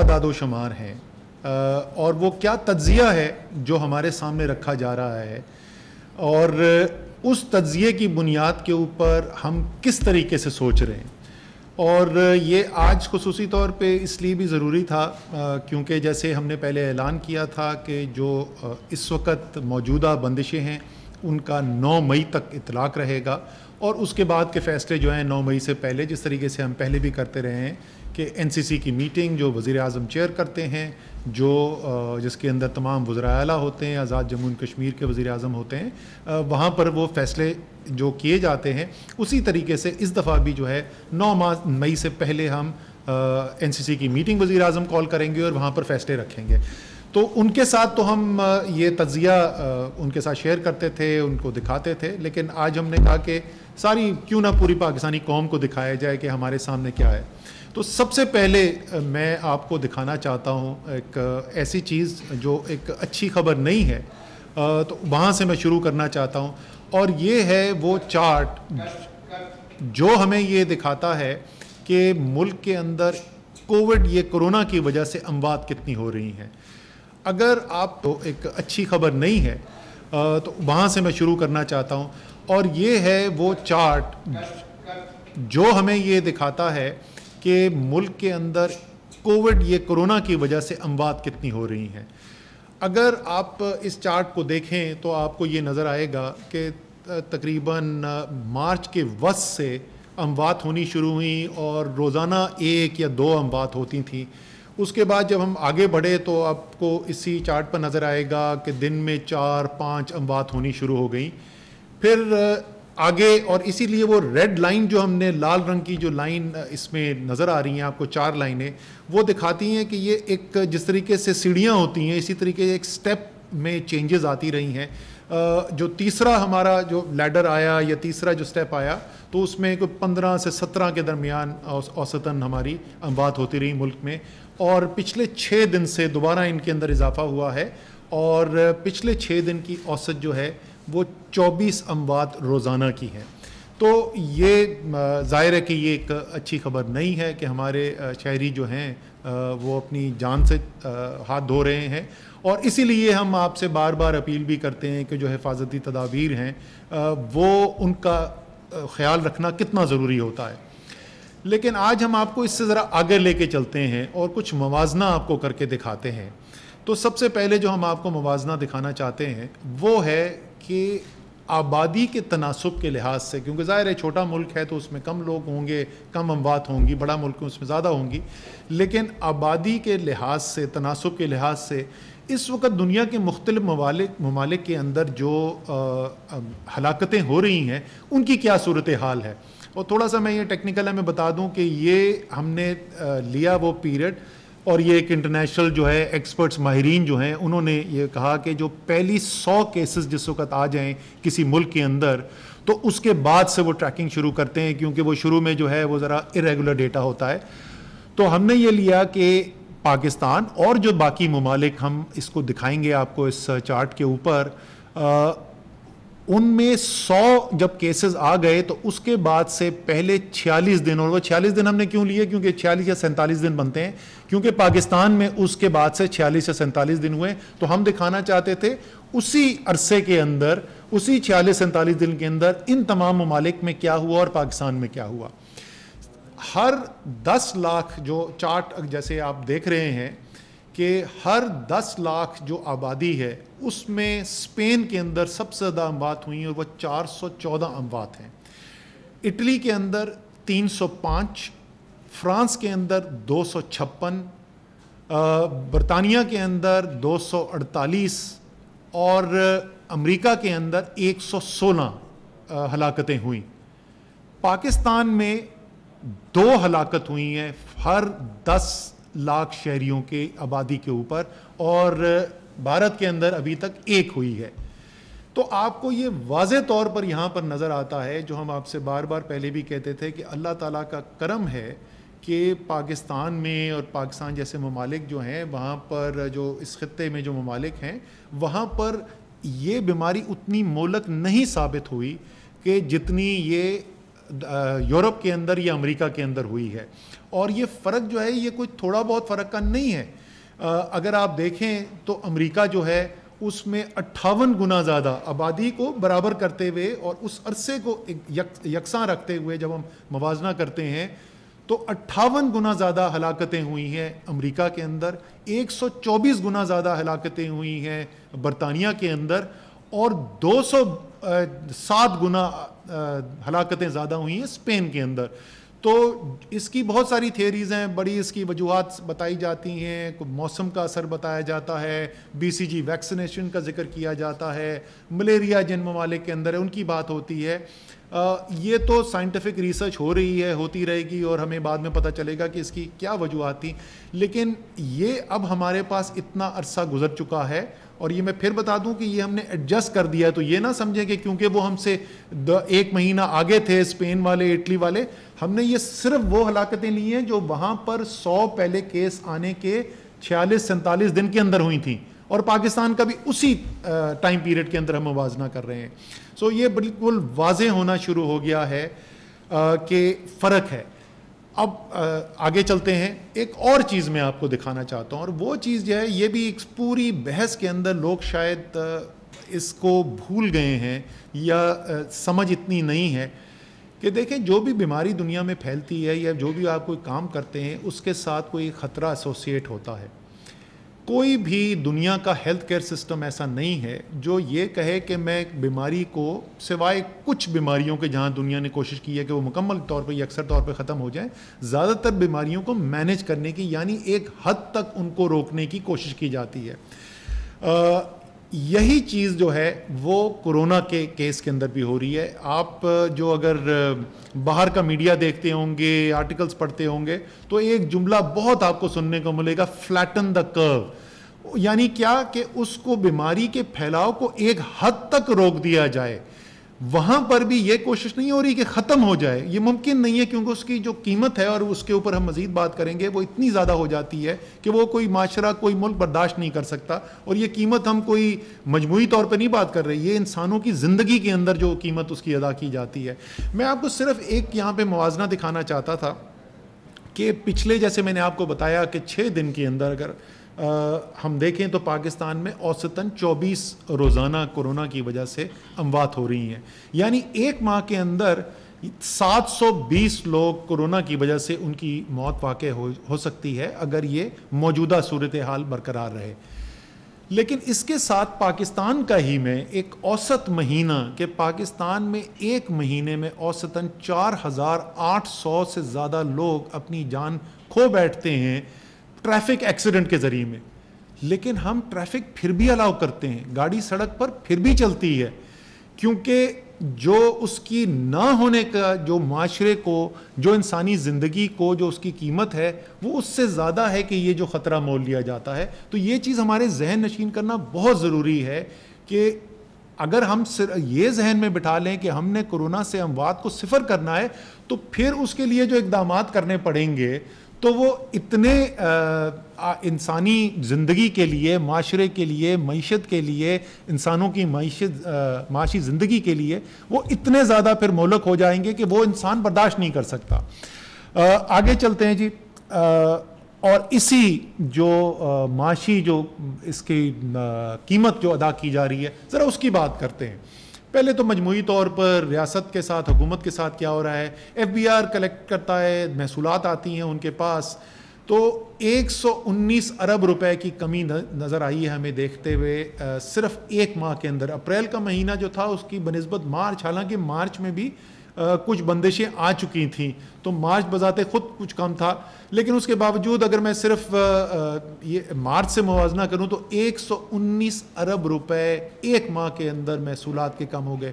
आदाद शुमार हैं और वो क्या तज्ज़िया है जो हमारे सामने रखा जा रहा है और उस तज्ज़िए की बुनियाद के ऊपर हम किस तरीके से सोच रहे हैं और ये आज खसूस तौर पे इसलिए भी ज़रूरी था क्योंकि जैसे हमने पहले ऐलान किया था कि जो इस वक्त मौजूदा बंदिशें हैं उनका 9 मई तक इतलाक़ रहेगा और उसके बाद के फ़ैसले जो हैं 9 मई से पहले जिस तरीके से हम पहले भी करते रहे हैं कि एनसीसी की मीटिंग जो वज़ी अजम चेयर करते हैं जो जिसके अंदर तमाम वज़रा होते हैं आज़ाद जम्मू एंड कश्मीर के वज़ी अजम होते हैं वहाँ पर वो फ़ैसले जो किए जाते हैं उसी तरीके से इस दफ़ा भी जो है नौ माह मई से पहले हम एन सी सी की मीटिंग वज़ी अजम कॉल करेंगे और वहाँ पर फ़ैसले रखेंगे तो उनके साथ तो हम ये तजिया उनके साथ शेयर करते थे उनको दिखाते थे लेकिन आज हमने कहा कि सारी क्यों ना पूरी पाकिस्तानी कौम को दिखाया जाए कि हमारे सामने क्या है तो सबसे पहले मैं आपको दिखाना चाहता हूँ एक ऐसी चीज़ जो एक अच्छी खबर नहीं है तो वहाँ से मैं शुरू करना चाहता हूँ और ये है वो चार्ट जो हमें ये दिखाता है कि मुल्क के अंदर कोविड ये कोरोना की वजह से अमवात कितनी हो रही हैं अगर आप तो एक अच्छी खबर नहीं है तो वहाँ से मैं शुरू करना चाहता हूँ और ये है वो चार्ट जो हमें ये दिखाता है कि मुल्क के अंदर कोविड ये कोरोना की वजह से अमवात कितनी हो रही हैं अगर आप इस चार्ट को देखें तो आपको ये नज़र आएगा कि तकरीबन मार्च के वस से अमवात होनी शुरू हुई और रोज़ाना एक या दो अमवात होती थी उसके बाद जब हम आगे बढ़े तो आपको इसी चार्ट पर नज़र आएगा कि दिन में चार पाँच अमवात होनी शुरू हो गई फिर आगे और इसीलिए वो रेड लाइन जो हमने लाल रंग की जो लाइन इसमें नज़र आ रही हैं आपको चार लाइनें वो दिखाती हैं कि ये एक जिस तरीके से सीढ़ियाँ होती हैं इसी तरीके एक स्टेप में चेंजेस आती रही हैं जो तीसरा हमारा जो लैडर आया या तीसरा जो स्टेप आया तो उसमें कोई पंद्रह से सत्रह के दरमियान औसतन हमारी अमवात होती रही मुल्क में और पिछले छः दिन से दोबारा इनके अंदर इजाफा हुआ है और पिछले छः दिन की औसत जो है वो 24 अमवात रोज़ाना की है तो ये ज़ाहिर है कि ये एक अच्छी खबर नहीं है कि हमारे शहरी जो हैं वो अपनी जान से हाथ धो रहे हैं और इसीलिए हम आपसे बार बार अपील भी करते हैं कि जो हिफाजती तदाबीर हैं वो उनका ख्याल रखना कितना ज़रूरी होता है लेकिन आज हम आपको इससे ज़रा आगे लेके चलते हैं और कुछ मवाजना आपको करके दिखाते हैं तो सबसे पहले जो हम आपको मवाजना दिखाना चाहते हैं वो है कि आबादी के तनासब के लिहाज से क्योंकि ज़ाहिर है छोटा मुल्क है तो उसमें कम लोग होंगे कम अमवात होंगी बड़ा मुल्क उसमें ज़्यादा होंगी लेकिन आबादी के लिहाज से तनासब के लिहाज से इस वक्त दुनिया के मुख्तलिफ ममालिक ममालिक के अंदर जो हलाकतें हो रही हैं उनकी क्या सूरत हाल है और थोड़ा सा मैं ये टेक्निकल है मैं बता दूं कि ये हमने लिया वो पीरियड और ये एक इंटरनेशनल जो है एक्सपर्ट्स माहरीन जो हैं उन्होंने ये कहा कि जो पहली सौ केसेस जिस वक्त आ जाएं किसी मुल्क के अंदर तो उसके बाद से वो ट्रैकिंग शुरू करते हैं क्योंकि वो शुरू में जो है वो ज़रा इरेगुलर डेटा होता है तो हमने ये लिया कि पाकिस्तान और जो बाकी ममालिक हम इसको दिखाएंगे आपको इस चार्ट के ऊपर उनमें 100 जब केसेस आ गए तो उसके बाद से पहले 46 दिन और वो 46 दिन हमने क्यों लिए क्योंकि 46 या सैंतालीस दिन बनते हैं क्योंकि पाकिस्तान में उसके बाद से 46 या सैंतालीस दिन हुए तो हम दिखाना चाहते थे उसी अरसे के अंदर उसी छियालीस सैंतालीस दिन के अंदर इन तमाम ममालिक में क्या हुआ और पाकिस्तान में क्या हुआ हर 10 लाख जो चार्ट जैसे आप देख रहे हैं कि हर 10 लाख जो आबादी है उसमें स्पेन के अंदर सबसे ज़्यादा अमवात हुई और वह 414 अमवात हैं इटली के अंदर 305 फ्रांस के अंदर दो बरतानिया के अंदर 248 और अमेरिका के अंदर 116 हलाकतें हुई पाकिस्तान में दो हलाकत हुई हैं हर दस लाख शहरियों के आबादी के ऊपर और भारत के अंदर अभी तक एक हुई है तो आपको ये वाज तौर पर यहाँ पर नज़र आता है जो हम आपसे बार बार पहले भी कहते थे कि अल्लाह ताला का करम है कि पाकिस्तान में और पाकिस्तान जैसे ममालिक जो हैं वहाँ पर जो इस खत्े में जो ममालिक हैं वहाँ पर ये बीमारी उतनी मोलक नहीं साबित हुई कि जितनी ये यूरोप के अंदर या अमेरिका के अंदर हुई है और ये फ़र्क जो है ये कोई थोड़ा बहुत फ़र्क का नहीं है अगर आप देखें तो अमेरिका जो है उसमें अट्ठावन गुना ज़्यादा आबादी को बराबर करते हुए और उस अरसे को यक, यकसा रखते हुए जब हम मुजना करते हैं तो अट्ठावन गुना ज़्यादा हलाकतें हुई हैं अमेरिका के अंदर 124 गुना ज़्यादा हलाकतें हुई हैं बरतानिया के अंदर और 207 गुना हलाकतें ज़्यादा हुई हैं स्पेन के अंदर तो इसकी बहुत सारी थेरीज़ हैं बड़ी इसकी वजूहत बताई जाती हैं मौसम का असर बताया जाता है बीसीजी वैक्सीनेशन का जिक्र किया जाता है मलेरिया जिन ममालिक के अंदर है उनकी बात होती है ये तो साइंटिफिक रिसर्च हो रही है होती रहेगी और हमें बाद में पता चलेगा कि इसकी क्या वजूहत थी लेकिन ये अब हमारे पास इतना अरसा गुजर चुका है और ये मैं फिर बता दूं कि ये हमने एडजस्ट कर दिया है तो ये ना समझें कि क्योंकि वो हमसे एक महीना आगे थे स्पेन वाले इटली वाले हमने ये सिर्फ वो हलाकतें ली हैं जो वहाँ पर सौ पहले केस आने के छियालीस सैंतालीस दिन के अंदर हुई थी और पाकिस्तान का भी उसी टाइम पीरियड के अंदर हम मुवजना कर रहे हैं सो ये बिल्कुल वाज होना शुरू हो गया है कि फ़र्क है अब आगे चलते हैं एक और चीज़ मैं आपको दिखाना चाहता हूँ और वो चीज़ जो है ये भी एक पूरी बहस के अंदर लोग शायद इसको भूल गए हैं या समझ इतनी नहीं है कि देखें जो भी बीमारी दुनिया में फैलती है या जो भी आप कोई काम करते हैं उसके साथ कोई ख़तरा एसोसिएट होता है कोई भी दुनिया का हेल्थ केयर सिस्टम ऐसा नहीं है जो ये कहे कि मैं बीमारी को सिवाय कुछ बीमारियों के जहाँ दुनिया ने कोशिश की है कि वो मुकम्मल तौर पर या अक्सर तौर पर ख़त्म हो जाए ज़्यादातर बीमारियों को मैनेज करने की यानी एक हद तक उनको रोकने की कोशिश की जाती है आ, यही चीज़ जो है वो कोरोना के केस के अंदर भी हो रही है आप जो अगर बाहर का मीडिया देखते होंगे आर्टिकल्स पढ़ते होंगे तो एक जुमला बहुत आपको सुनने को मिलेगा फ्लैटन द कर्व यानी क्या कि उसको बीमारी के फैलाव को एक हद तक रोक दिया जाए वहां पर भी यह कोशिश नहीं हो रही कि खत्म हो जाए ये मुमकिन नहीं है क्योंकि उसकी जो कीमत है और उसके ऊपर हम मजीद बात करेंगे वो इतनी ज़्यादा हो जाती है कि वो कोई माशरा कोई मुल्क बर्दाश्त नहीं कर सकता और ये कीमत हम कोई मजमू तौर पर नहीं बात कर रहे ये इंसानों की ज़िंदगी के अंदर जो कीमत उसकी अदा की जाती है मैं आपको सिर्फ एक यहाँ पर मुजना दिखाना चाहता था कि पिछले जैसे मैंने आपको बताया कि छः दिन के अंदर अगर हम देखें तो पाकिस्तान में औसतन 24 रोज़ाना कोरोना की वजह से अमवात हो रही हैं यानी एक माह के अंदर 720 लोग कोरोना की वजह से उनकी मौत वाक़ हो, हो सकती है अगर ये मौजूदा सूरत हाल बरकरार रहे लेकिन इसके साथ पाकिस्तान का ही में एक औसत महीना कि पाकिस्तान में एक महीने में औसतन 4,800 से ज़्यादा लोग अपनी जान खो बैठते हैं ट्रैफिक एक्सीडेंट के जरिए में लेकिन हम ट्रैफिक फिर भी अलाउ करते हैं गाड़ी सड़क पर फिर भी चलती है क्योंकि जो उसकी ना होने का जो माशरे को जो इंसानी ज़िंदगी को जो उसकी कीमत है वो उससे ज़्यादा है कि ये जो ख़तरा मोल लिया जाता है तो ये चीज़ हमारे जहन नशीन करना बहुत ज़रूरी है कि अगर हम ये जहन में बिठा लें कि हमने कोरोना से अमवात को सिफर करना है तो फिर उसके लिए जो इकदाम करने पड़ेंगे तो वो इतने इंसानी ज़िंदगी के लिए माशरे के लिए मीशत के लिए इंसानों की मीशत माशी ज़िंदगी के लिए वो इतने ज़्यादा फिर मोलक हो जाएंगे कि वो इंसान बर्दाश्त नहीं कर सकता आ, आगे चलते हैं जी आ, और इसी जो आ, माशी जो इसकी कीमत जो अदा की जा रही है ज़रा उसकी बात करते हैं पहले तो मजमू तौर पर रियासत के साथ हुकूमत के साथ क्या हो रहा है एफ बी आर कलेक्ट करता है महसूलत आती हैं उनके पास तो 119 अरब रुपए की कमी नज़र आई है हमें देखते हुए सिर्फ एक माह के अंदर अप्रैल का महीना जो था उसकी बनस्बत मार्च हालांकि मार्च में भी कुछ बंदिशें आ चुकी थी तो मार्च बजाते खुद कुछ कम था लेकिन उसके बावजूद अगर मैं सिर्फ ये मार्च से मुवजना करूँ तो 119 अरब रुपए एक माह के अंदर महसूलत के कम हो गए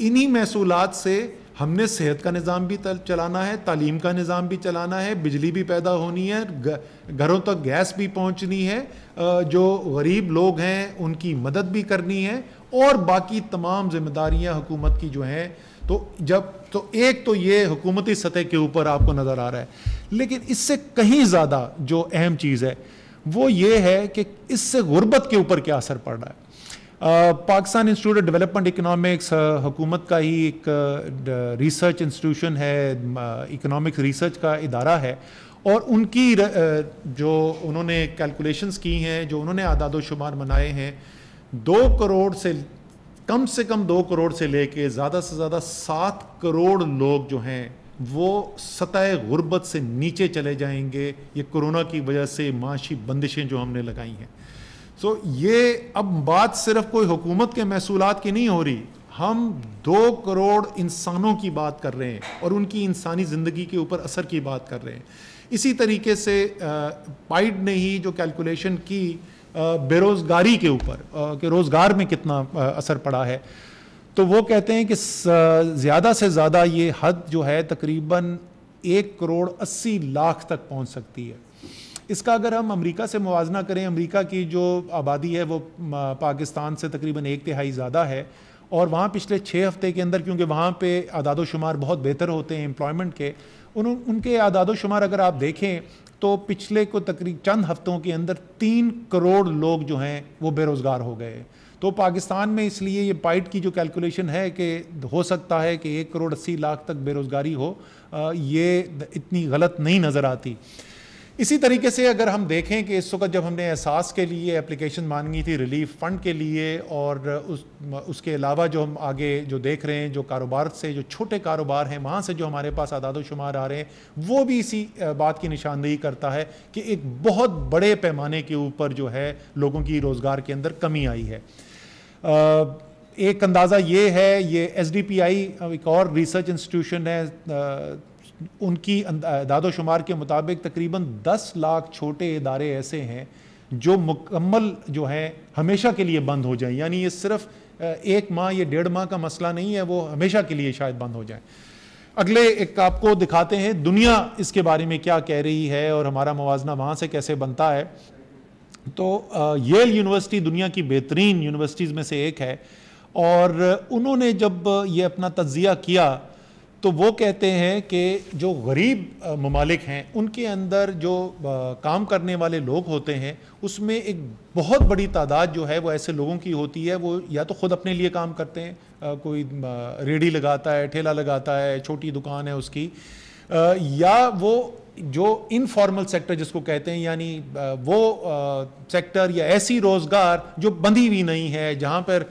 इन्हीं महसूलत से हमने सेहत का निज़ाम भी चलाना है तालीम का निज़ाम भी चलाना है बिजली भी पैदा होनी है घरों तक गैस भी पहुंचनी है जो गरीब लोग हैं उनकी मदद भी करनी है और बाकी तमाम जिम्मेदारियां हुकूमत की जो हैं तो जब तो एक तो ये हुकूमती सतह के ऊपर आपको नज़र आ रहा है लेकिन इससे कहीं ज़्यादा जो अहम चीज़ है वो ये है कि इससे गुर्बत के ऊपर क्या असर पड़ रहा है Pakistan institute of development economics हुकूमत का ही एक रिसर्च इंस्टीट्यूशन है इकोनॉमिक रिसर्च का इदारा है और उनकी जो उन्होंने कैलकुलेशंस की हैं जो उन्होंने आदाद शुमार बनाए हैं दो करोड़ से कम से कम दो करोड़ से लेके ज़्यादा से ज़्यादा सात करोड़ लोग जो हैं वो सतह गुर्बत से नीचे चले जाएंगे ये कोरोना की वजह से माशी बंदिशें जो हमने लगाई हैं सो ये अब बात सिर्फ कोई हुकूमत के महसूल की नहीं हो रही हम दो करोड़ इंसानों की बात कर रहे हैं और उनकी इंसानी ज़िंदगी के ऊपर असर की बात कर रहे हैं इसी तरीके से पाइड ने ही जो कैलकुलेशन की बेरोज़गारी के ऊपर कि रोज़गार में कितना असर पड़ा है तो वो कहते हैं कि ज़्यादा से ज़्यादा ये हद जो है तकरीबन एक करोड़ अस्सी लाख तक पहुंच सकती है इसका अगर हम अमेरिका से मुवजना करें अमेरिका की जो आबादी है वो पाकिस्तान से तकरीबन एक तिहाई ज़्यादा है और वहाँ पिछले छः हफ्ते के अंदर क्योंकि वहाँ पे आदाद शुमार बहुत बेहतर होते हैं एम्प्लॉयमेंट के उन उनके आदाद शुमार अगर आप देखें तो पिछले को तकरीब चंद हफ्तों के अंदर तीन करोड़ लोग जो हैं वो बेरोज़गार हो गए तो पाकिस्तान में इसलिए ये पाइट की जो कैलकुलेशन है कि हो सकता है कि एक करोड़ अस्सी लाख तक बेरोज़गारी हो ये इतनी गलत नहीं नज़र आती इसी तरीके से अगर हम देखें कि इस वक्त जब हमने एहसास के लिए एप्लीकेशन मांगी थी रिलीफ फंड के लिए और उस उसके अलावा जो हम आगे जो देख रहे हैं जो कारोबार से जो छोटे कारोबार हैं वहाँ से जो हमारे पास आदाद शुमार आ रहे हैं वो भी इसी बात की निशानदेही करता है कि एक बहुत बड़े पैमाने के ऊपर जो है लोगों की रोज़गार के अंदर कमी आई है एक अंदाज़ा ये है ये एस एक और रिसर्च इंस्टीट्यूशन है उनकी दादोशुमार के मुताबिक तकरीबन 10 लाख छोटे इदारे ऐसे हैं जो मुकम्मल जो है हमेशा के लिए बंद हो जाएं यानी ये सिर्फ एक माह या डेढ़ माह का मसला नहीं है वो हमेशा के लिए शायद बंद हो जाए अगले एक आपको दिखाते हैं दुनिया इसके बारे में क्या कह रही है और हमारा मुवजना वहाँ से कैसे बनता है तो येल यूनिवर्सिटी दुनिया की बेहतरीन यूनिवर्सिटीज़ में से एक है और उन्होंने जब ये अपना तजिया किया तो वो कहते हैं कि जो गरीब ममालिक हैं उनके अंदर जो काम करने वाले लोग होते हैं उसमें एक बहुत बड़ी तादाद जो है वो ऐसे लोगों की होती है वो या तो ख़ुद अपने लिए काम करते हैं कोई रेडी लगाता है ठेला लगाता है छोटी दुकान है उसकी या वो जो इनफॉर्मल सेक्टर जिसको कहते हैं यानी वो सेक्टर या ऐसी रोज़गार जो बंधी हुई नहीं है जहाँ पर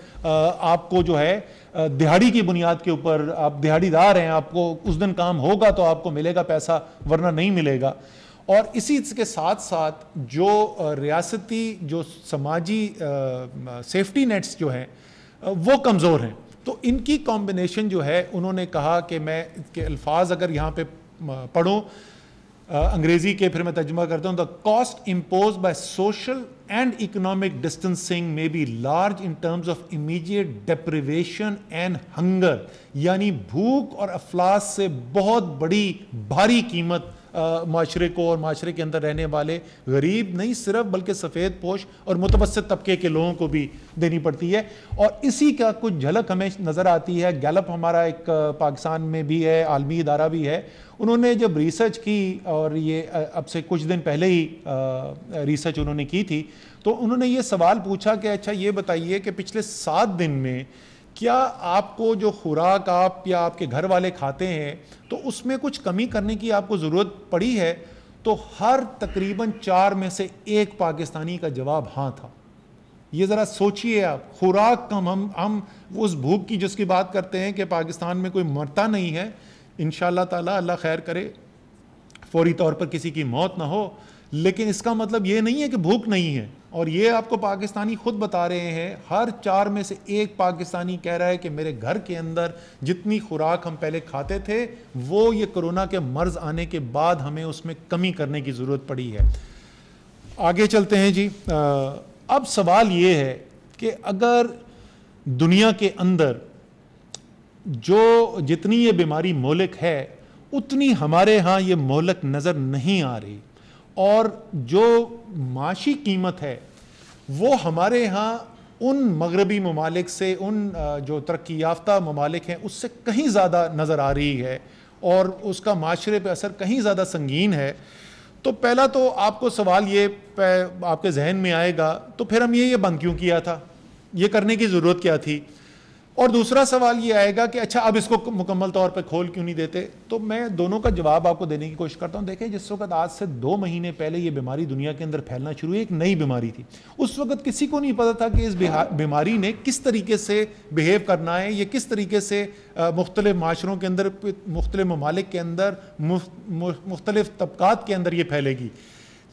आपको जो है दिहाड़ी की बुनियाद के ऊपर आप दिहाड़ीदार हैं आपको उस दिन काम होगा तो आपको मिलेगा पैसा वरना नहीं मिलेगा और इसी के साथ साथ जो रियासती जो समाजी सेफ्टी नेट्स जो हैं वो कमज़ोर हैं तो इनकी कॉम्बिनेशन जो है उन्होंने कहा कि मैं इसके अल्फाज अगर यहाँ पे पढ़ूँ अंग्रेज़ी के फिर मैं तर्जमा करता हूँ the cost impose by social and economic distancing may be large in terms of immediate deprivation and hunger यानी भूख और अफलास से बहुत बड़ी भारी कीमत माशरे को और माशरे के अंदर रहने वाले गरीब नहीं सिर्फ बल्कि सफ़ेद पोश और मुतवसत तबके के लोगों को भी देनी पड़ती है और इसी का कुछ झलक हमें नज़र आती है गैलप हमारा एक पाकिस्तान में भी है आलमी इदारा भी है उन्होंने जब रिसर्च की और ये अब से कुछ दिन पहले ही रिसर्च उन्होंने की थी तो उन्होंने ये सवाल पूछा कि अच्छा ये बताइए कि पिछले सात दिन में क्या आपको जो खुराक आप या आपके घर वाले खाते हैं तो उसमें कुछ कमी करने की आपको ज़रूरत पड़ी है तो हर तकरीबन चार में से एक पाकिस्तानी का जवाब हाँ था ये ज़रा सोचिए आप खुराक कम हम हम उस भूख की जिसकी बात करते हैं कि पाकिस्तान में कोई मरता नहीं है इन ताला अल्लाह खैर करे फौरी तौर पर किसी की मौत ना हो लेकिन इसका मतलब ये नहीं है कि भूख नहीं है और ये आपको पाकिस्तानी खुद बता रहे हैं हर चार में से एक पाकिस्तानी कह रहा है कि मेरे घर के अंदर जितनी खुराक हम पहले खाते थे वो ये कोरोना के मर्ज आने के बाद हमें उसमें कमी करने की ज़रूरत पड़ी है आगे चलते हैं जी अब सवाल ये है कि अगर दुनिया के अंदर जो जितनी ये बीमारी मोलक है उतनी हमारे यहाँ ये मोलक नज़र नहीं आ रही और जो माशी कीमत है वो हमारे यहाँ उन मगरबी ममालिक से उन जो तरक्की याफ्ता ममालिक हैं उससे कहीं ज़्यादा नज़र आ रही है और उसका माशरे पर असर कहीं ज़्यादा संगीन है तो पहला तो आपको सवाल ये आपके जहन में आएगा तो फिर हम ये ये बंद क्यों किया था ये करने की ज़रूरत क्या थी और दूसरा सवाल ये आएगा कि अच्छा अब इसको मुकम्मल तौर पे खोल क्यों नहीं देते तो मैं दोनों का जवाब आपको देने की कोशिश करता हूँ देखें जिस वक्त आज से दो महीने पहले ये बीमारी दुनिया के अंदर फैलना शुरू हुई एक नई बीमारी थी उस वक्त किसी को नहीं पता था कि इस बीमारी ने किस तरीके से बिहेव करना है ये किस तरीके से मुख्तलिफ माशरों के अंदर मुख्तलिफ ममालिक के अंदर मुख्तलिफ तबक़ात के अंदर ये फैलेगी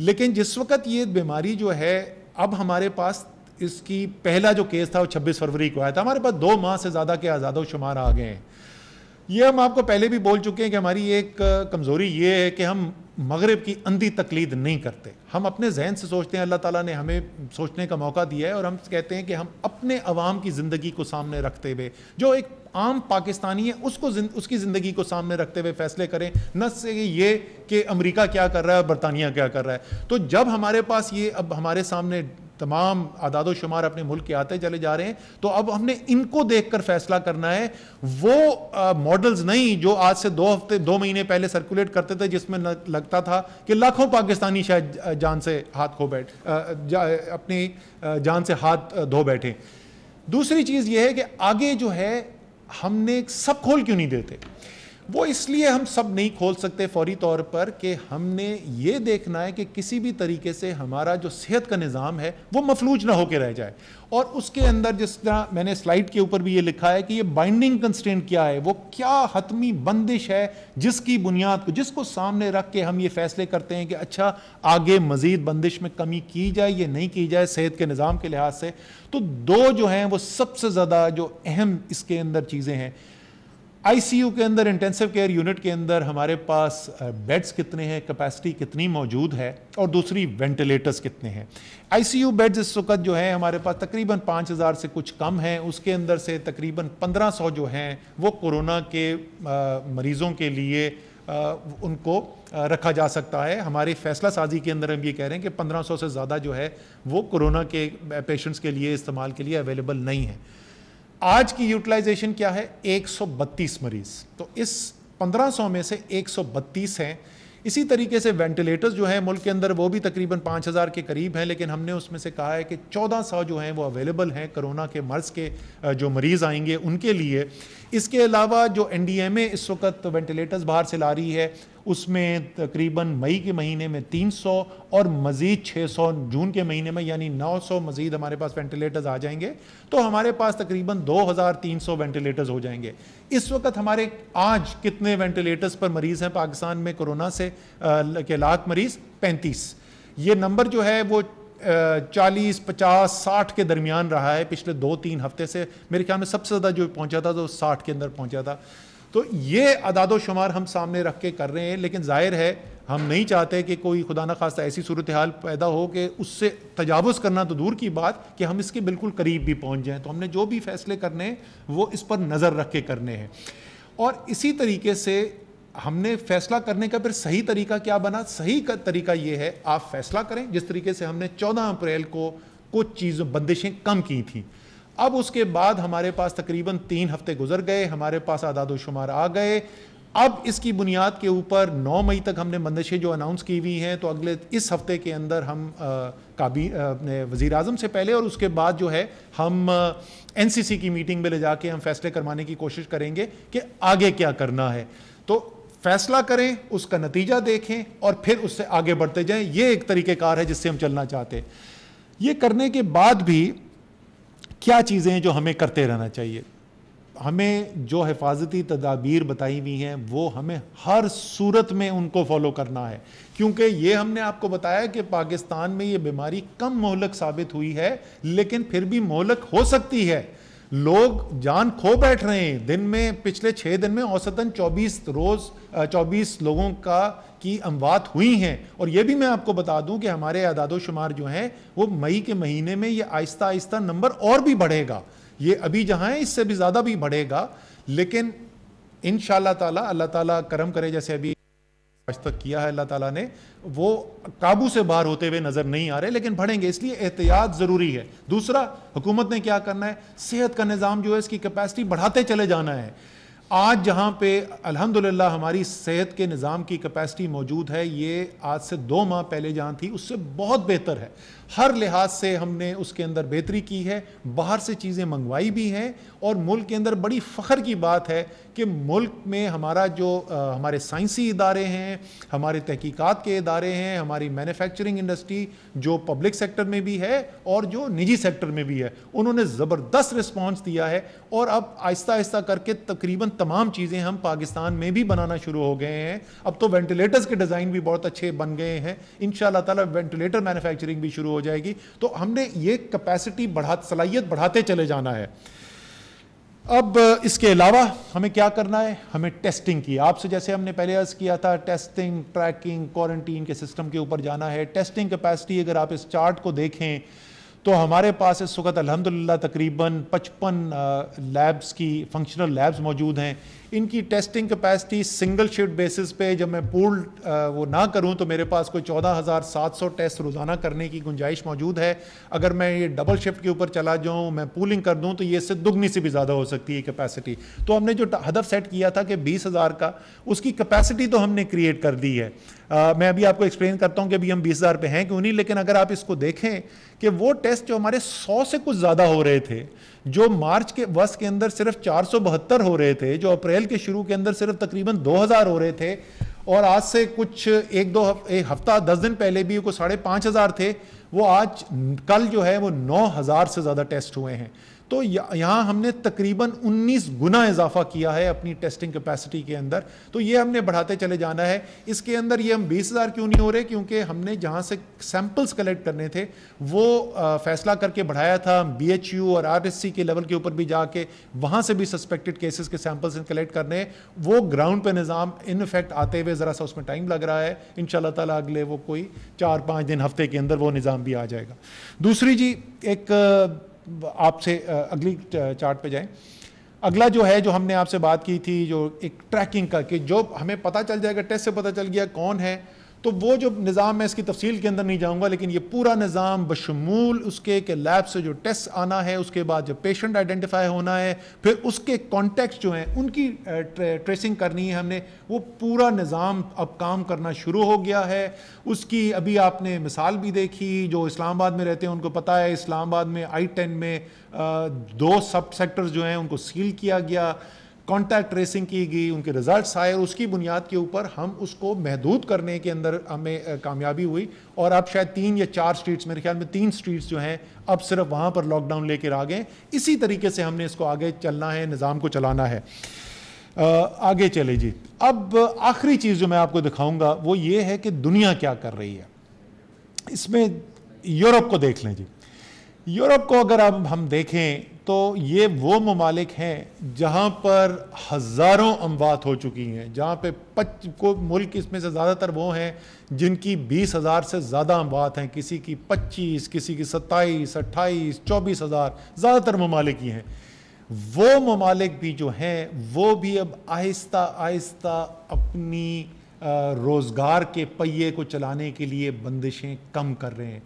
लेकिन जिस वक्त ये बीमारी जो है अब हमारे पास इसकी पहला जो केस था वो 26 फरवरी को आया था हमारे पास दो माह से ज़्यादा के आज़ादों शुमार आ गए हैं ये हम आपको पहले भी बोल चुके हैं कि हमारी एक कमज़ोरी ये है कि हम मगरब की अंधी तकलीद नहीं करते हम अपने जहन से सोचते हैं अल्लाह ताला ने हमें सोचने का मौका दिया है और हम कहते हैं कि हम अपने अवाम की ज़िंदगी को सामने रखते हुए जो एक आम पाकिस्तानी है उसको जिन, उसकी ज़िंदगी को सामने रखते हुए फैसले करें न से ये कि अमरीका क्या कर रहा है और बरतानिया क्या कर रहा है तो जब हमारे पास ये अब हमारे सामने तमाम आदाद शुमार अपने मुल्क के आते चले जा रहे हैं तो अब हमने इनको देख कर फैसला करना है वो मॉडल्स नहीं जो आज से दो हफ्ते दो महीने पहले सर्कुलेट करते थे जिसमें लगता था कि लाखों पाकिस्तानी शायद जान से हाथ खो बैठ जा, अपनी जान से हाथ धो बैठे दूसरी चीज़ यह है कि आगे जो है हमने सब खोल क्यों नहीं देते वो इसलिए हम सब नहीं खोल सकते फौरी तौर पर कि हमने ये देखना है कि किसी भी तरीके से हमारा जो सेहत का निज़ाम है वो मफलूज ना होकर रह जाए और उसके अंदर जिस तरह मैंने स्लाइड के ऊपर भी ये लिखा है कि ये बाइंडिंग कंस्टेंट क्या है वो क्या हतमी बंदिश है जिसकी बुनियाद को जिसको सामने रख के हम ये फैसले करते हैं कि अच्छा आगे मज़ीद बंदिश में कमी की जाए या नहीं की जाए सेहत के निज़ाम के लिहाज से तो दो जो हैं वो सबसे ज़्यादा जो अहम इसके अंदर चीज़ें हैं आईसीयू के अंदर इंटेंसिव केयर यूनिट के अंदर हमारे पास बेड्स कितने हैं कैपेसिटी कितनी मौजूद है और दूसरी वेंटिलेटर्स कितने हैं आईसीयू बेड्स इस वक्त जो है हमारे पास तकरीबन 5000 से कुछ कम हैं उसके अंदर से तकरीबन 1500 जो हैं वो कोरोना के मरीज़ों के लिए उनको रखा जा सकता है हमारे फैसला साजी के अंदर हम ये कह रहे हैं कि पंद्रह से ज़्यादा जो है वो कोरोना के पेशेंट्स के लिए इस्तेमाल के लिए अवेलेबल नहीं है आज की यूटिलाइजेशन क्या है 132 मरीज तो इस 1500 में से 132 हैं इसी तरीके से वेंटिलेटर्स जो हैं मुल्क के अंदर वो भी तकरीबन 5000 के करीब हैं लेकिन हमने उसमें से कहा है कि 1400 जो हैं वो अवेलेबल हैं कोरोना के मर्ज के जो मरीज़ आएंगे उनके लिए इसके अलावा जो एनडीएमए इस वक्त वेंटिलेटर्स बाहर से ला रही है उसमें तकरीबन मई के महीने में 300 और मज़ीद 600 जून के महीने में यानी 900 मज़ीद हमारे पास वेंटिलेटर्स आ जाएंगे तो हमारे पास तकरीबन 2300 वेंटिलेटर्स हो जाएंगे इस वक्त हमारे आज कितने वेंटिलेटर्स पर मरीज़ हैं पाकिस्तान में कोरोना से के लाख मरीज़ पैंतीस ये नंबर जो है वो चालीस पचास साठ के दरमियान रहा है पिछले दो तीन हफ्ते से मेरे ख्याल में सबसे ज़्यादा जो पहुंचा था तो साठ के अंदर पहुंचा था तो ये अदाद शुमार हम सामने रख के कर रहे हैं लेकिन जाहिर है हम नहीं चाहते कि कोई खुदा न खास्ता ऐसी सूरत हाल पैदा हो कि उससे तजावज़ करना तो दूर की बात कि हम इसके बिल्कुल करीब भी पहुँच जाएँ तो हमने जो भी फैसले करने हैं वो इस पर नज़र रख के करने हैं और इसी तरीके से हमने फैसला करने का फिर सही तरीका क्या बना सही का तरीका ये है आप फैसला करें जिस तरीके से हमने चौदह अप्रैल को कुछ चीज़ों बंदिशें कम की थी अब उसके बाद हमारे पास तकरीबन तीन हफ्ते गुजर गए हमारे पास आदाद शुमार आ गए अब इसकी बुनियाद के ऊपर 9 मई तक हमने बंदिशें जो अनाउंस की हुई हैं तो अगले इस हफ्ते के अंदर हम काबी अपने वज़ी अजम से पहले और उसके बाद जो है हम एन सी सी की मीटिंग में ले जाके हम फैसले करवाने की कोशिश करेंगे कि आगे क्या करना है तो फैसला करें उसका नतीजा देखें और फिर उससे आगे बढ़ते जाएं ये एक तरीक़ेकार है जिससे हम चलना चाहते हैं ये करने के बाद भी क्या चीज़ें हैं जो हमें करते रहना चाहिए हमें जो हिफाजती तदाबीर बताई हुई हैं वो हमें हर सूरत में उनको फॉलो करना है क्योंकि ये हमने आपको बताया कि पाकिस्तान में ये बीमारी कम मोहलक साबित हुई है लेकिन फिर भी मोहलक हो सकती है लोग जान खो बैठ रहे हैं दिन में पिछले छः दिन में औसतन 24 रोज़ 24 लोगों का की अमवात हुई हैं और ये भी मैं आपको बता दूं कि हमारे आदाद शुमार जो हैं वो मई के महीने में ये आहिस्ता आहिस्ता नंबर और भी बढ़ेगा ये अभी जहाँ है इससे भी ज़्यादा भी बढ़ेगा लेकिन इन ताला अल्लाह ताला करम करे जैसे अभी आज तक किया है अल्लाह ताला ने वो काबू से बाहर होते हुए नज़र नहीं आ रहे लेकिन बढ़ेंगे इसलिए एहतियात ज़रूरी है दूसरा हुकूमत ने क्या करना है सेहत का निज़ाम जो है इसकी कैपेसिटी बढ़ाते चले जाना है आज जहाँ पे अल्हम्दुलिल्लाह हमारी सेहत के निज़ाम की कैपेसिटी मौजूद है ये आज से दो माह पहले जहाँ थी उससे बहुत बेहतर है हर लिहाज से हमने उसके अंदर बेहतरी की है बाहर से चीज़ें मंगवाई भी हैं और मुल्क के अंदर बड़ी फ़ख्र की बात है कि मुल्क में हमारा जो आ, हमारे साइंसी इदारे हैं हमारे तहकीक़ात के इदारे हैं हमारी मैन्युफैक्चरिंग इंडस्ट्री जो पब्लिक सेक्टर में भी है और जो निजी सेक्टर में भी है उन्होंने ज़बरदस्त रिस्पॉन्स दिया है और अब आहिस्ता आहिस्ता करके तकरीबन तमाम चीज़ें हम पाकिस्तान में भी बनाना शुरू हो गए हैं अब तो वेंटिलेटर्स के डिज़ाइन भी बहुत अच्छे बन गए हैं इन शाह वेंटिलेटर मैनुफैक्चरिंग भी शुरू हो जाएगी तो हमने ये कैपेसिटी बढ़ा सलाहियत बढ़ाते चले जाना है अब इसके अलावा हमें क्या करना है हमें टेस्टिंग की आपसे जैसे हमने पहले अर्ज किया था टेस्टिंग ट्रैकिंग क्वारंटीन के सिस्टम के ऊपर जाना है टेस्टिंग कैपेसिटी अगर आप इस चार्ट को देखें तो हमारे पास इस वक्त अलहमदिल्ला तकरीबन 55 लैब्स की फंक्शनल लैब्स मौजूद हैं इनकी testing capacity single shift basis पे जब मैं पूल वो ना करूं तो मेरे पास कोई 14,700 टेस्ट रोज़ाना करने की गुंजाइश मौजूद है अगर मैं ये डबल शिफ्ट के ऊपर चला जाऊं मैं पूलिंग कर दूं तो ये इससे दुगनी से भी ज़्यादा हो सकती है कैपेसिटी तो हमने जो हदफ सेट किया था कि बीस का उसकी कैपेसिटी तो हमने क्रिएट कर दी है आ, मैं अभी आपको एक्सप्लेन करता हूँ कि अभी हम बीस हज़ार पे हैं क्यों नहीं लेकिन अगर आप इसको देखें कि वो टेस्ट जो हमारे सौ से कुछ ज़्यादा हो रहे थे जो मार्च के वर्ष के अंदर सिर्फ चार हो रहे थे जो अप्रैल के शुरू के अंदर सिर्फ तकरीबन 2000 हो रहे थे और आज से कुछ एक दो एक हफ्ता दस दिन पहले भी को साढ़े पाँच हज़ार थे वो आज कल जो है वो नौ हज़ार से ज़्यादा टेस्ट हुए हैं तो यहाँ हमने तकरीबन 19 गुना इजाफा किया है अपनी टेस्टिंग कैपेसिटी के अंदर तो ये हमने बढ़ाते चले जाना है इसके अंदर ये हम बीस हज़ार क्यों नहीं हो रहे क्योंकि हमने जहाँ से सैंपल्स कलेक्ट करने थे वो फैसला करके बढ़ाया था बी एच यू और आर एस सी के लेवल के ऊपर भी जाके वहाँ से भी सस्पेक्टेड केसेस के सैंपल्स कलेक्ट करने वो ग्राउंड पर निज़ाम इन इफेक्ट आते हुए ज़रा सा उसमें टाइम लग रहा है इन ताला अगले वो कोई चार पाँच दिन हफ्ते के अंदर वो निज़ाम भी आ जाएगा दूसरी जी एक आपसे अगली चार्ट पे जाएं अगला जो है जो हमने आपसे बात की थी जो एक ट्रैकिंग का कि जो हमें पता चल जाएगा टेस्ट से पता चल गया कौन है तो वो जो निज़ाम मैं इसकी तफसील के अंदर नहीं जाऊँगा लेकिन ये पूरा निज़ाम बशमूल उसके के लैब से जो टेस्ट आना है उसके बाद जब पेशेंट आइडेंटिफाई होना है फिर उसके कॉन्टेक्ट जो हैं उनकी ट्रेसिंग करनी है हमने वो पूरा निज़ाम अब काम करना शुरू हो गया है उसकी अभी आपने मिसाल भी देखी जो इस्लामाबाद में रहते हैं उनको पता है इस्लामाबाद में आई टेन में दो सब सेक्टर्स जो हैं उनको सील किया गया कॉन्टैक्ट ट्रेसिंग की गई उनके रिजल्ट्स आए और उसकी बुनियाद के ऊपर हम उसको महदूद करने के अंदर हमें कामयाबी हुई और अब शायद तीन या चार स्ट्रीट्स मेरे ख्याल में तीन स्ट्रीट्स जो हैं अब सिर्फ वहाँ पर लॉकडाउन लेकर आ गए इसी तरीके से हमने इसको आगे चलना है निज़ाम को चलाना है आगे चले जी अब आखिरी चीज़ जो मैं आपको दिखाऊंगा वो ये है कि दुनिया क्या कर रही है इसमें यूरोप को देख लें जी यूरोप को अगर अब हम, हम देखें तो ये वो ममालिक हैं जहाँ पर हज़ारों अमवात हो चुकी हैं जहाँ पे पच को मुल्क इसमें से ज़्यादातर वो हैं जिनकी बीस हज़ार से ज़्यादा अमवात हैं किसी की पच्चीस किसी की सत्ताईस अट्ठाईस चौबीस हज़ार ज़्यादातर ममालिक ही हैं वो ममालिक भी जो हैं वो भी अब आहिस्ता आहिस्ता अपनी रोज़गार के पहिए को चलाने के लिए बंदिशें कम कर रहे हैं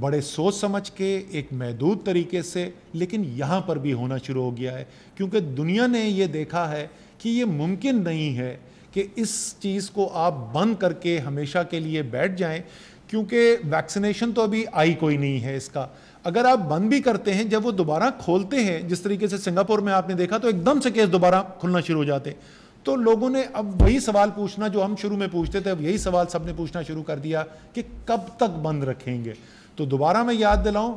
बड़े सोच समझ के एक महदूद तरीके से लेकिन यहाँ पर भी होना शुरू हो गया है क्योंकि दुनिया ने ये देखा है कि ये मुमकिन नहीं है कि इस चीज़ को आप बंद करके हमेशा के लिए बैठ जाएं क्योंकि वैक्सीनेशन तो अभी आई कोई नहीं है इसका अगर आप बंद भी करते हैं जब वो दोबारा खोलते हैं जिस तरीके से सिंगापुर में आपने देखा तो एकदम से केस दोबारा खुलना शुरू हो जाते तो लोगों ने अब वही सवाल पूछना जो हम शुरू में पूछते थे अब यही सवाल सबने पूछना शुरू कर दिया कि कब तक बंद रखेंगे तो दोबारा मैं याद दिलाऊं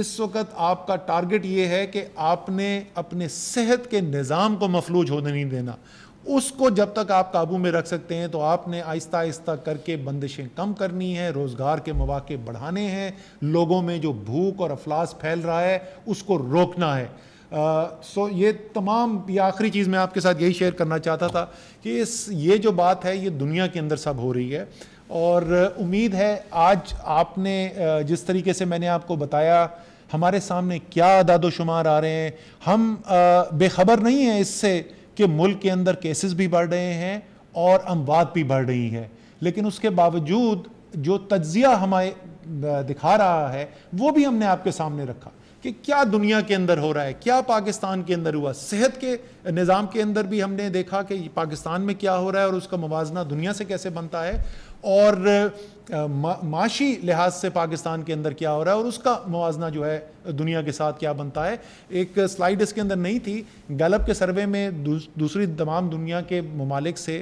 इस वक्त आपका टारगेट ये है कि आपने अपने सेहत के निज़ाम को मफलूज होने नहीं देना उसको जब तक आप काबू में रख सकते हैं तो आपने आहिस्ता आहिस्ता करके बंदिशें कम करनी हैं रोज़गार के मौाक़े बढ़ाने हैं लोगों में जो भूख और अफलास फैल रहा है उसको रोकना है सो ये तमाम ये आखिरी चीज़ मैं आपके साथ यही शेयर करना चाहता था कि इस ये जो बात है ये दुनिया के अंदर सब हो रही है और उम्मीद है आज आपने जिस तरीके से मैंने आपको बताया हमारे सामने क्या दादो शुमार आ रहे हैं हम बेखबर नहीं हैं इससे कि मुल्क के अंदर केसेस भी बढ़ रहे हैं और अमवात भी बढ़ रही हैं लेकिन उसके बावजूद जो तज्जिया हमारे दिखा रहा है वो भी हमने आपके सामने रखा कि क्या दुनिया के अंदर हो रहा है क्या पाकिस्तान के अंदर हुआ सेहत के निज़ाम के अंदर भी हमने देखा कि पाकिस्तान में क्या हो रहा है और उसका मुवजना दुनिया से कैसे बनता है और माशी लिहाज से पाकिस्तान के अंदर क्या हो रहा है और उसका मुजना जो है दुनिया के साथ क्या बनता है एक स्लाइड इसके अंदर नहीं थी गलब के सर्वे में दूस, दूसरी तमाम दुनिया के ममालिक से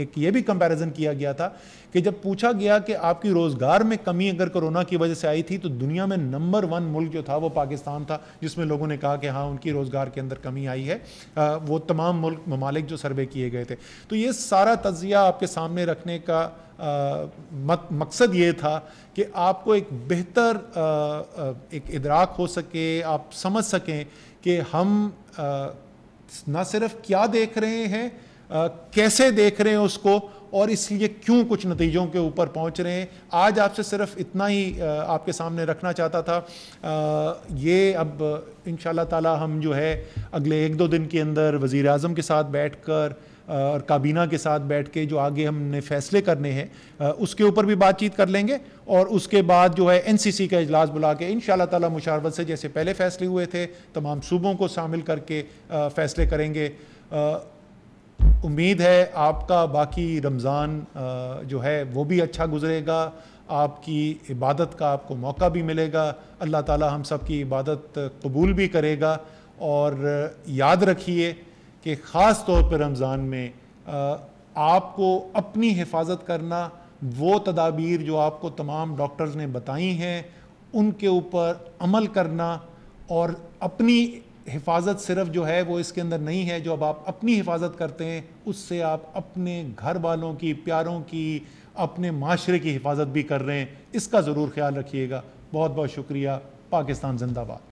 एक ये भी कंपैरिजन किया गया था कि जब पूछा गया कि आपकी रोज़गार में कमी अगर कोरोना की वजह से आई थी तो दुनिया में नंबर वन मुल्क जो था वो पाकिस्तान था जिसमें लोगों ने कहा कि हाँ उनकी रोज़गार के अंदर कमी आई है वो तमाम मुल्क ममालिक जो सर्वे किए गए थे तो ये सारा तज्जिया आपके सामने रखने का मकसद ये था कि आपको एक बेहतर एक इदराक हो सके आप समझ सकें कि हम ना सिर्फ क्या देख रहे हैं आ, कैसे देख रहे हैं उसको और इसलिए क्यों कुछ नतीजों के ऊपर पहुंच रहे हैं आज आपसे सिर्फ इतना ही आपके सामने रखना चाहता था ये अब इन ताला हम जो है अगले एक दो दिन के अंदर वज़ी अजम के साथ बैठ कर और काबीना के साथ बैठ के जो आगे हमने फैसले करने हैं उसके ऊपर भी बातचीत कर लेंगे और उसके बाद जो है एनसीसी का इजलास बुला के इन ताला मुशावत से जैसे पहले फैसले हुए थे तमाम सूबों को शामिल करके फैसले करेंगे उम्मीद है आपका बाकी रमज़ान जो है वो भी अच्छा गुजरेगा आपकी इबादत का आपको मौका भी मिलेगा अल्लाह ताला हम सब की इबादत कबूल भी करेगा और याद रखिए कि ख़ास तौर पर रमज़ान में आपको अपनी हिफाजत करना वो तदाबीर जो आपको तमाम डॉक्टर्स ने बताई हैं उनके ऊपर अमल करना और अपनी हिफाजत सिर्फ जो है वो इसके अंदर नहीं है जो अब आप अपनी हिफाजत करते हैं उससे आप अपने घर वालों की प्यारों की अपने माशरे की हिफाजत भी कर रहे हैं इसका ज़रूर ख्याल रखिएगा बहुत बहुत शुक्रिया पाकिस्तान जिंदाबाद